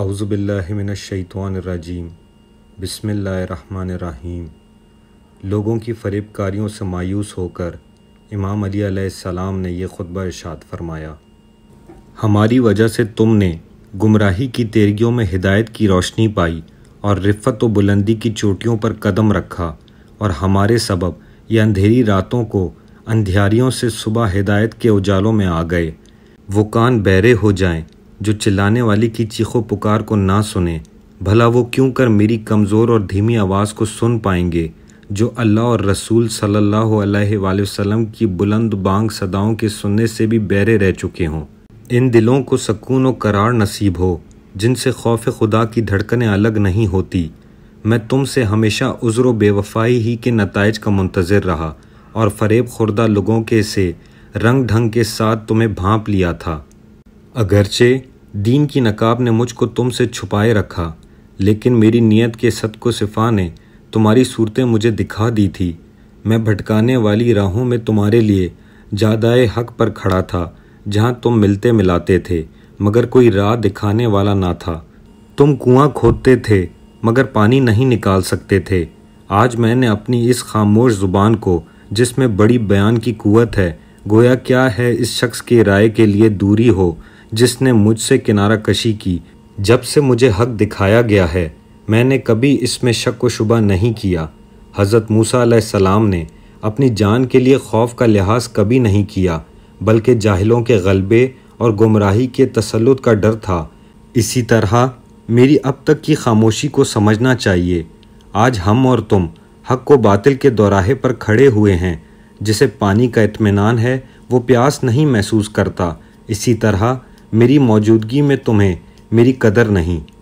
اعوذ باللہ من الشیطان الرجیم بسم اللہ الرحمن الرحیم لوگوں کی فریب کاریوں سے مایوس ہو کر امام علی علیہ السلام نے یہ خطبہ ارشاد فرمایا ہماری وجہ سے تم نے گمراہی کی تیرگیوں میں ہدایت کی روشنی پائی اور رفت و بلندی کی چوٹیوں پر قدم رکھا اور ہمارے سبب یہ اندھیری راتوں کو اندھیاریوں سے صبح ہدایت کے اجالوں میں آ گئے وہ کان بیرے ہو جائیں جو چلانے والی کی چیخو پکار کو نہ سنیں بھلا وہ کیوں کر میری کمزور اور دھیمی آواز کو سن پائیں گے جو اللہ اور رسول صلی اللہ علیہ وآلہ وسلم کی بلند بانگ صداؤں کے سننے سے بھی بیرے رہ چکے ہوں ان دلوں کو سکون و قرار نصیب ہو جن سے خوف خدا کی دھڑکنیں الگ نہیں ہوتی میں تم سے ہمیشہ عذر و بے وفائی ہی کے نتائج کا منتظر رہا اور فریب خوردہ لوگوں کے سے رنگ ڈھنگ کے ساتھ تمہیں بھانپ لیا تھا اگرچہ دین کی نقاب نے مجھ کو تم سے چھپائے رکھا لیکن میری نیت کے صدق و صفا نے تمہاری صورتیں مجھے دکھا دی تھی میں بھٹکانے والی راہوں میں تمہارے لیے جادائے حق پر کھڑا تھا جہاں تم ملتے ملاتے تھے مگر کوئی راہ دکھانے والا نہ تھا تم کنواں کھودتے تھے مگر پانی نہیں نکال سکتے تھے آج میں نے اپنی اس خاموش زبان کو جس میں بڑی بیان کی قوت ہے گویا کیا ہے اس شخص کی رائے کے لیے دوری ہو جس نے مجھ سے کنارہ کشی کی جب سے مجھے حق دکھایا گیا ہے میں نے کبھی اس میں شک و شبہ نہیں کیا حضرت موسیٰ علیہ السلام نے اپنی جان کے لیے خوف کا لحاظ کبھی نہیں کیا بلکہ جاہلوں کے غلبے اور گمراہی کے تسلط کا ڈر تھا اسی طرح میری اب تک کی خاموشی کو سمجھنا چاہیے آج ہم اور تم حق کو باطل کے دوراہے پر کھڑے ہوئے ہیں جسے پانی کا اطمینان ہے وہ پیاس نہیں محسوس کرتا اسی طرح میری موجودگی میں تمہیں میری قدر نہیں